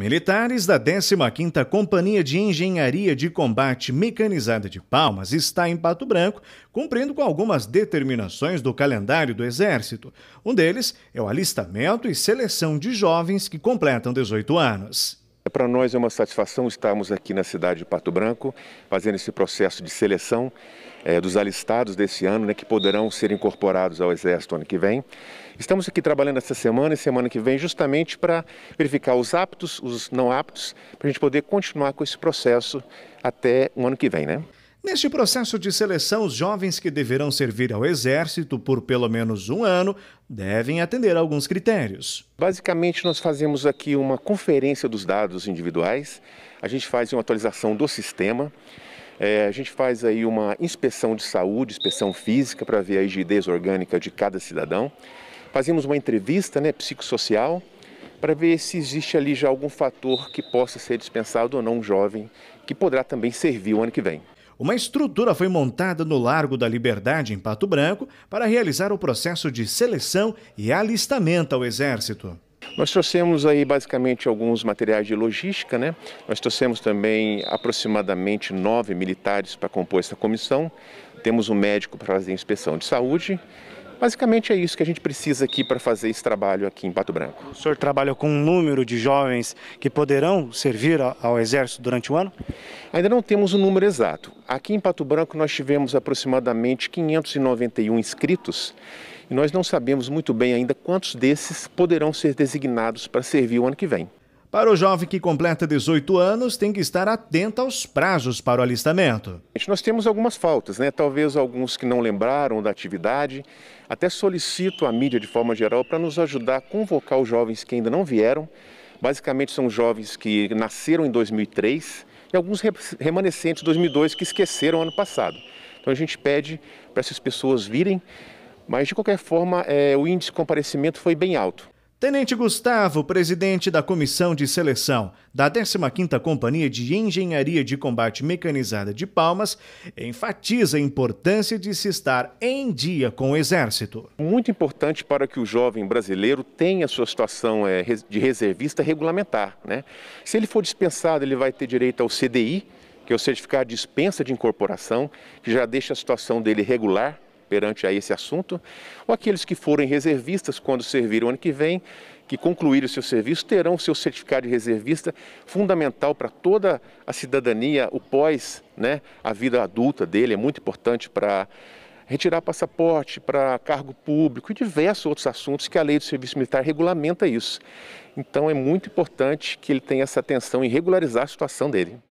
Militares da 15ª Companhia de Engenharia de Combate Mecanizada de Palmas está em Pato Branco, cumprindo com algumas determinações do calendário do Exército. Um deles é o alistamento e seleção de jovens que completam 18 anos. Para nós é uma satisfação estarmos aqui na cidade de Pato Branco, fazendo esse processo de seleção é, dos alistados desse ano, né, que poderão ser incorporados ao Exército ano que vem. Estamos aqui trabalhando essa semana e semana que vem justamente para verificar os aptos, os não aptos, para a gente poder continuar com esse processo até o ano que vem. Né? Neste processo de seleção, os jovens que deverão servir ao Exército por pelo menos um ano devem atender a alguns critérios. Basicamente, nós fazemos aqui uma conferência dos dados individuais, a gente faz uma atualização do sistema. É, a gente faz aí uma inspeção de saúde, inspeção física para ver a rigidez orgânica de cada cidadão. Fazemos uma entrevista né, psicossocial para ver se existe ali já algum fator que possa ser dispensado ou não um jovem que poderá também servir o ano que vem uma estrutura foi montada no Largo da Liberdade, em Pato Branco, para realizar o processo de seleção e alistamento ao Exército. Nós trouxemos aí basicamente alguns materiais de logística, né? Nós trouxemos também aproximadamente nove militares para compor essa comissão. Temos um médico para fazer inspeção de saúde Basicamente é isso que a gente precisa aqui para fazer esse trabalho aqui em Pato Branco. O senhor trabalha com um número de jovens que poderão servir ao Exército durante o ano? Ainda não temos o um número exato. Aqui em Pato Branco nós tivemos aproximadamente 591 inscritos e nós não sabemos muito bem ainda quantos desses poderão ser designados para servir o ano que vem. Para o jovem que completa 18 anos, tem que estar atento aos prazos para o alistamento. Nós temos algumas faltas, né? Talvez alguns que não lembraram da atividade. Até solicito à mídia de forma geral para nos ajudar a convocar os jovens que ainda não vieram. Basicamente são jovens que nasceram em 2003 e alguns remanescentes de 2002 que esqueceram ano passado. Então a gente pede para essas pessoas virem, mas de qualquer forma é, o índice de comparecimento foi bem alto. Tenente Gustavo, presidente da Comissão de Seleção da 15ª Companhia de Engenharia de Combate Mecanizada de Palmas, enfatiza a importância de se estar em dia com o Exército. Muito importante para que o jovem brasileiro tenha sua situação eh, de reservista regulamentar. Né? Se ele for dispensado, ele vai ter direito ao CDI, que é o Certificado de Dispensa de Incorporação, que já deixa a situação dele regular, perante a esse assunto, ou aqueles que forem reservistas quando servirem o ano que vem, que concluírem o seu serviço, terão o seu certificado de reservista, fundamental para toda a cidadania, o pós, né, a vida adulta dele, é muito importante para retirar passaporte para cargo público e diversos outros assuntos que a lei do serviço militar regulamenta isso. Então é muito importante que ele tenha essa atenção em regularizar a situação dele.